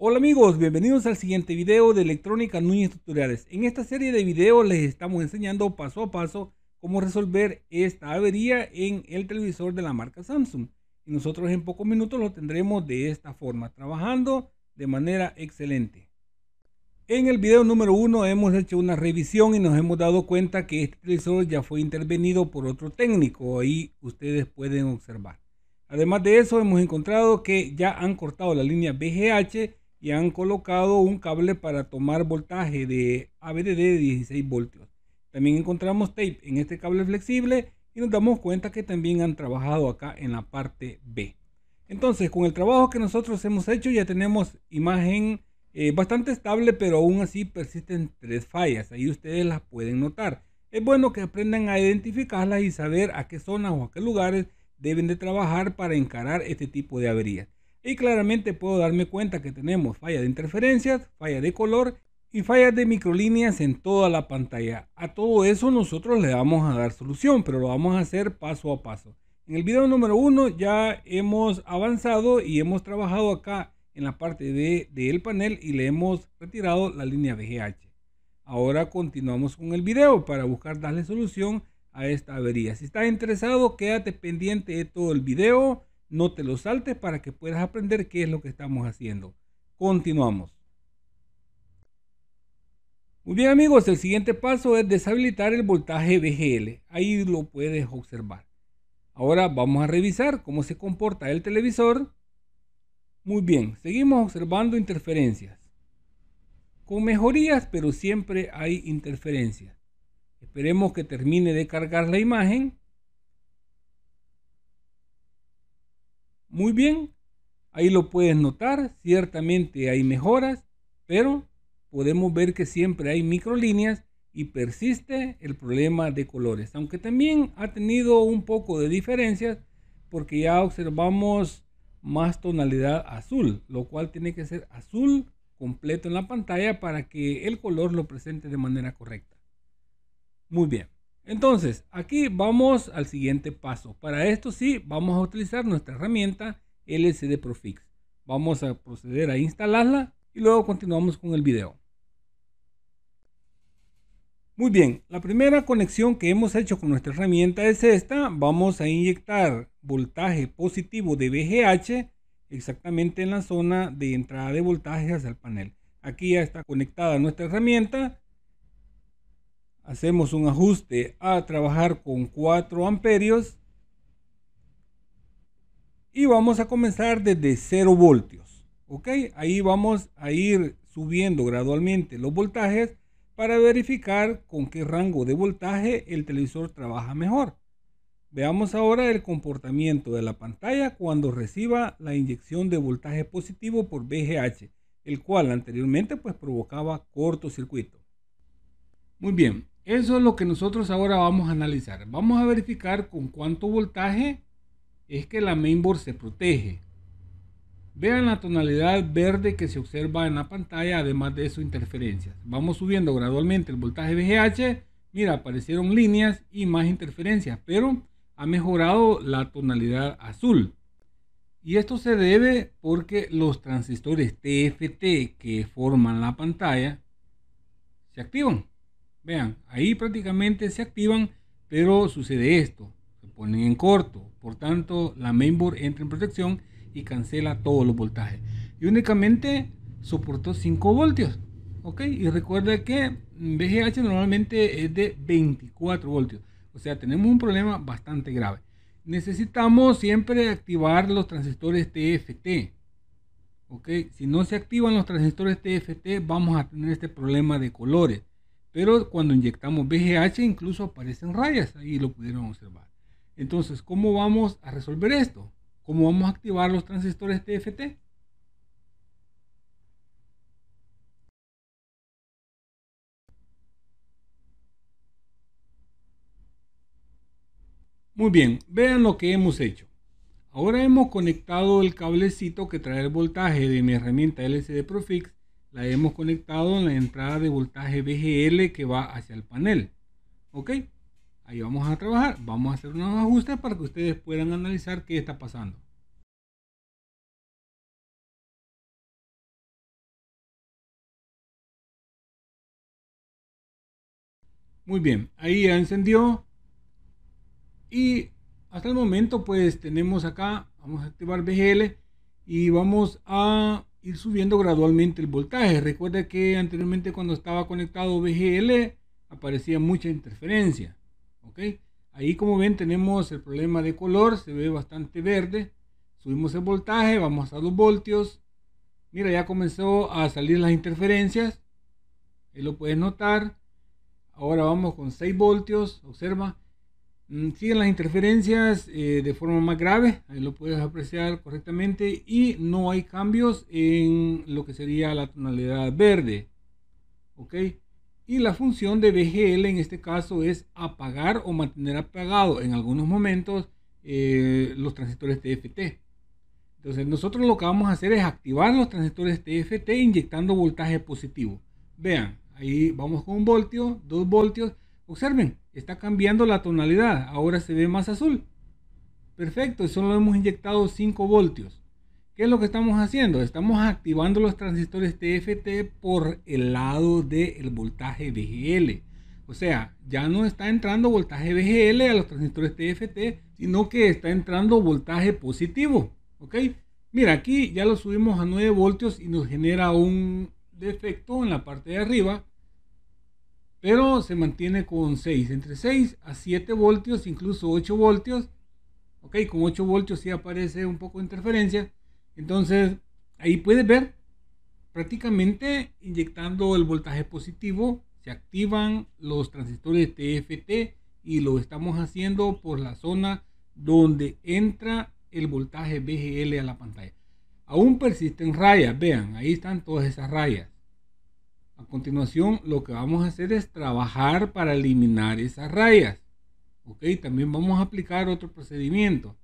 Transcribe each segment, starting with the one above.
Hola amigos, bienvenidos al siguiente video de Electrónica Núñez Tutoriales. En esta serie de videos les estamos enseñando paso a paso cómo resolver esta avería en el televisor de la marca Samsung. Y nosotros en pocos minutos lo tendremos de esta forma, trabajando de manera excelente. En el video número 1 hemos hecho una revisión y nos hemos dado cuenta que este televisor ya fue intervenido por otro técnico, ahí ustedes pueden observar. Además de eso hemos encontrado que ya han cortado la línea BGH y han colocado un cable para tomar voltaje de ABD de 16 voltios. También encontramos tape en este cable flexible y nos damos cuenta que también han trabajado acá en la parte B. Entonces, con el trabajo que nosotros hemos hecho ya tenemos imagen eh, bastante estable, pero aún así persisten tres fallas. Ahí ustedes las pueden notar. Es bueno que aprendan a identificarlas y saber a qué zonas o a qué lugares deben de trabajar para encarar este tipo de averías y claramente puedo darme cuenta que tenemos falla de interferencias, falla de color y fallas de microlíneas en toda la pantalla. A todo eso nosotros le vamos a dar solución, pero lo vamos a hacer paso a paso. En el video número 1 ya hemos avanzado y hemos trabajado acá en la parte del de, panel y le hemos retirado la línea VGH. Ahora continuamos con el video para buscar darle solución a esta avería. Si estás interesado, quédate pendiente de todo el video no te lo saltes para que puedas aprender qué es lo que estamos haciendo. Continuamos. Muy bien amigos, el siguiente paso es deshabilitar el voltaje VGL. Ahí lo puedes observar. Ahora vamos a revisar cómo se comporta el televisor. Muy bien, seguimos observando interferencias. Con mejorías, pero siempre hay interferencias. Esperemos que termine de cargar la imagen muy bien. Ahí lo puedes notar, ciertamente hay mejoras, pero podemos ver que siempre hay microlíneas y persiste el problema de colores. Aunque también ha tenido un poco de diferencias porque ya observamos más tonalidad azul, lo cual tiene que ser azul completo en la pantalla para que el color lo presente de manera correcta. Muy bien. Entonces, aquí vamos al siguiente paso. Para esto sí, vamos a utilizar nuestra herramienta LCD Profix. Vamos a proceder a instalarla y luego continuamos con el video. Muy bien, la primera conexión que hemos hecho con nuestra herramienta es esta. Vamos a inyectar voltaje positivo de VGH exactamente en la zona de entrada de voltaje hacia el panel. Aquí ya está conectada nuestra herramienta hacemos un ajuste a trabajar con 4 amperios y vamos a comenzar desde 0 voltios ok ahí vamos a ir subiendo gradualmente los voltajes para verificar con qué rango de voltaje el televisor trabaja mejor veamos ahora el comportamiento de la pantalla cuando reciba la inyección de voltaje positivo por VGH el cual anteriormente pues provocaba cortocircuito muy bien, eso es lo que nosotros ahora vamos a analizar. Vamos a verificar con cuánto voltaje es que la mainboard se protege. Vean la tonalidad verde que se observa en la pantalla, además de sus interferencias. Vamos subiendo gradualmente el voltaje VGH. Mira, aparecieron líneas y más interferencias, pero ha mejorado la tonalidad azul. Y esto se debe porque los transistores TFT que forman la pantalla se activan. Vean, ahí prácticamente se activan, pero sucede esto. Se ponen en corto. Por tanto, la mainboard entra en protección y cancela todos los voltajes. Y únicamente soportó 5 voltios. Ok, y recuerda que VGH normalmente es de 24 voltios. O sea, tenemos un problema bastante grave. Necesitamos siempre activar los transistores TFT. Ok, si no se activan los transistores TFT, vamos a tener este problema de colores. Pero cuando inyectamos BGH incluso aparecen rayas, ahí lo pudieron observar. Entonces, ¿cómo vamos a resolver esto? ¿Cómo vamos a activar los transistores TFT? Muy bien, vean lo que hemos hecho. Ahora hemos conectado el cablecito que trae el voltaje de mi herramienta LCD Profix la hemos conectado en la entrada de voltaje VGL que va hacia el panel. ¿Ok? Ahí vamos a trabajar. Vamos a hacer unos ajustes para que ustedes puedan analizar qué está pasando. Muy bien, ahí ya encendió. Y hasta el momento pues tenemos acá, vamos a activar VGL y vamos a ir subiendo gradualmente el voltaje. Recuerda que anteriormente cuando estaba conectado VGL aparecía mucha interferencia. ¿ok? Ahí como ven tenemos el problema de color, se ve bastante verde. Subimos el voltaje, vamos a dos voltios. Mira, ya comenzó a salir las interferencias. Ahí lo puedes notar. Ahora vamos con 6 voltios, observa. Mm, siguen las interferencias eh, de forma más grave, ahí lo puedes apreciar correctamente y no hay cambios en lo que sería la tonalidad verde. ¿Ok? Y la función de VGL en este caso es apagar o mantener apagado en algunos momentos eh, los transistores TFT. Entonces nosotros lo que vamos a hacer es activar los transistores TFT inyectando voltaje positivo. Vean, ahí vamos con un voltio, dos voltios Observen, está cambiando la tonalidad, ahora se ve más azul. Perfecto, solo hemos inyectado 5 voltios. ¿Qué es lo que estamos haciendo? Estamos activando los transistores TFT por el lado del voltaje VGL. O sea, ya no está entrando voltaje VGL a los transistores TFT, sino que está entrando voltaje positivo. ¿Ok? Mira, aquí ya lo subimos a 9 voltios y nos genera un defecto en la parte de arriba pero se mantiene con 6, entre 6 a 7 voltios, incluso 8 voltios. Ok, con 8 voltios sí aparece un poco de interferencia. Entonces, ahí puedes ver, prácticamente inyectando el voltaje positivo, se activan los transistores TFT y lo estamos haciendo por la zona donde entra el voltaje BGL a la pantalla. Aún persisten rayas, vean, ahí están todas esas rayas. A continuación, lo que vamos a hacer es trabajar para eliminar esas rayas. Ok, también vamos a aplicar otro procedimiento.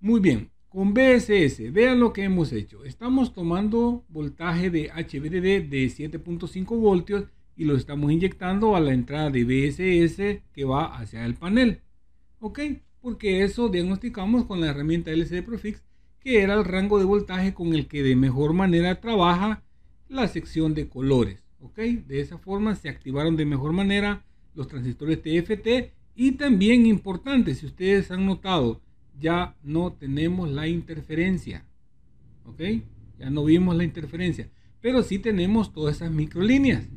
Muy bien, con BSS, vean lo que hemos hecho. Estamos tomando voltaje de HVDD de 7.5 voltios y lo estamos inyectando a la entrada de BSS que va hacia el panel. Ok, porque eso diagnosticamos con la herramienta LCD Profix que era el rango de voltaje con el que de mejor manera trabaja la sección de colores. ¿ok? De esa forma se activaron de mejor manera los transistores TFT y también importante, si ustedes han notado, ya no tenemos la interferencia, ¿ok? Ya no vimos la interferencia, pero sí tenemos todas esas microlíneas.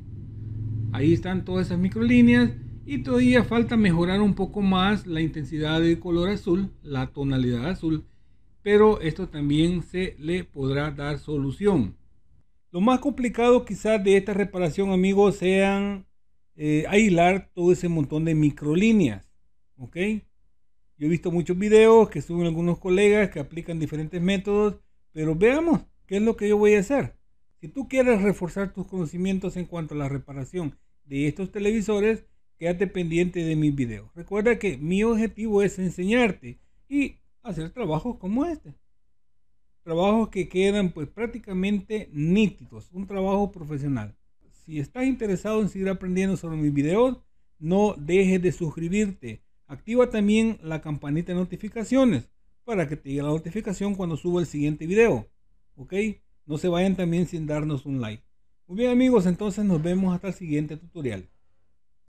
Ahí están todas esas microlíneas y todavía falta mejorar un poco más la intensidad del color azul, la tonalidad azul, pero esto también se le podrá dar solución. Lo más complicado quizás de esta reparación, amigos, sean eh, aislar todo ese montón de microlíneas. ¿Ok? Yo he visto muchos videos que suben algunos colegas que aplican diferentes métodos, pero veamos qué es lo que yo voy a hacer. Si tú quieres reforzar tus conocimientos en cuanto a la reparación de estos televisores, quédate pendiente de mis videos. Recuerda que mi objetivo es enseñarte y hacer trabajos como este trabajos que quedan pues prácticamente nítidos, un trabajo profesional. Si estás interesado en seguir aprendiendo sobre mis videos, no dejes de suscribirte. Activa también la campanita de notificaciones para que te llegue la notificación cuando suba el siguiente video. ¿Ok? No se vayan también sin darnos un like. Muy bien amigos, entonces nos vemos hasta el siguiente tutorial.